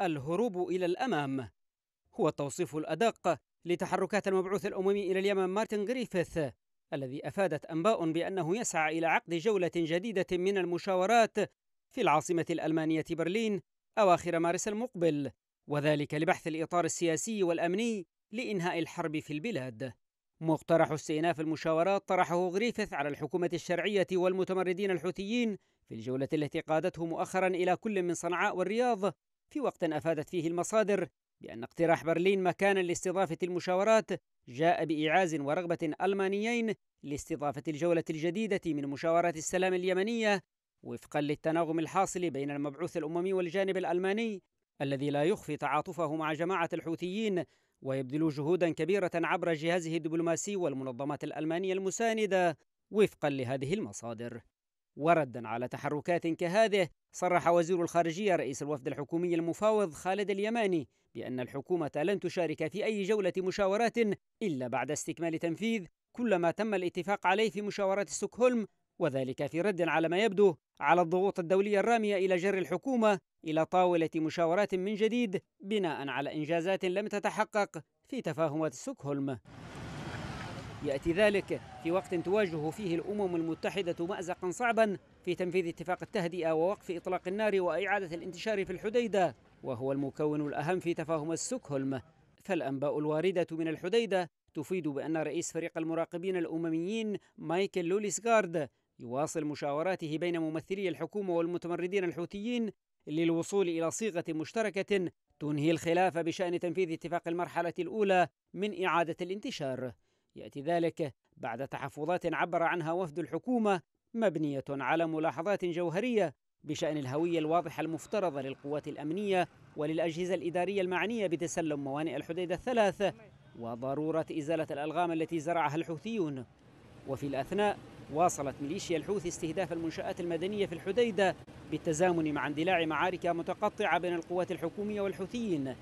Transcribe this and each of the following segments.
الهروب إلى الأمام هو التوصيف الأدق لتحركات المبعوث الأممي إلى اليمن مارتن غريفيث الذي أفادت أنباء بأنه يسعى إلى عقد جولة جديدة من المشاورات في العاصمة الألمانية برلين أواخر مارس المقبل وذلك لبحث الإطار السياسي والأمني لإنهاء الحرب في البلاد مقترح استئناف المشاورات طرحه غريفيث على الحكومة الشرعية والمتمردين الحوثيين في الجولة التي قادته مؤخرا إلى كل من صنعاء والرياض في وقت أفادت فيه المصادر بأن اقتراح برلين مكانا لاستضافة المشاورات جاء بإيعاز ورغبة ألمانيين لاستضافة الجولة الجديدة من مشاورات السلام اليمنية وفقا للتناغم الحاصل بين المبعوث الأممي والجانب الألماني الذي لا يخفي تعاطفه مع جماعة الحوثيين ويبذل جهودا كبيرة عبر جهازه الدبلوماسي والمنظمات الألمانية المساندة وفقا لهذه المصادر وردا على تحركات كهذه صرح وزير الخارجيه رئيس الوفد الحكومي المفاوض خالد اليماني بان الحكومه لن تشارك في اي جوله مشاورات الا بعد استكمال تنفيذ كل ما تم الاتفاق عليه في مشاورات ستوكهولم وذلك في رد على ما يبدو على الضغوط الدوليه الراميه الى جر الحكومه الى طاوله مشاورات من جديد بناء على انجازات لم تتحقق في تفاهمات ستوكهولم يأتي ذلك في وقت تواجه فيه الأمم المتحدة مأزقا صعبا في تنفيذ اتفاق التهدئة ووقف إطلاق النار وإعادة الانتشار في الحديدة وهو المكون الأهم في تفاهم ستوكهولم فالأنباء الواردة من الحديدة تفيد بأن رئيس فريق المراقبين الأمميين مايكل لوليسغارد يواصل مشاوراته بين ممثلي الحكومة والمتمردين الحوثيين للوصول إلى صيغة مشتركة تنهي الخلاف بشأن تنفيذ اتفاق المرحلة الأولى من إعادة الانتشار يأتي ذلك بعد تحفظات عبر عنها وفد الحكومة مبنية على ملاحظات جوهرية بشأن الهوية الواضحة المفترضة للقوات الأمنية وللأجهزة الإدارية المعنية بتسلم موانئ الحديدة الثلاث وضرورة إزالة الألغام التي زرعها الحوثيون وفي الأثناء واصلت ميليشيا الحوثي استهداف المنشآت المدنية في الحديدة بالتزامن مع اندلاع معارك متقطعة بين القوات الحكومية والحوثيين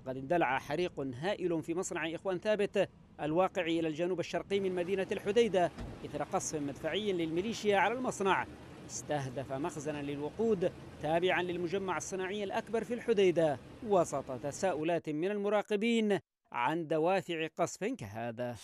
فقد اندلع حريق هائل في مصنع إخوان ثابت الواقع إلى الجنوب الشرقي من مدينة الحديدة إثر قصف مدفعي للميليشيا على المصنع استهدف مخزنا للوقود تابعا للمجمع الصناعي الأكبر في الحديدة وسط تساؤلات من المراقبين عن دوافع قصف كهذا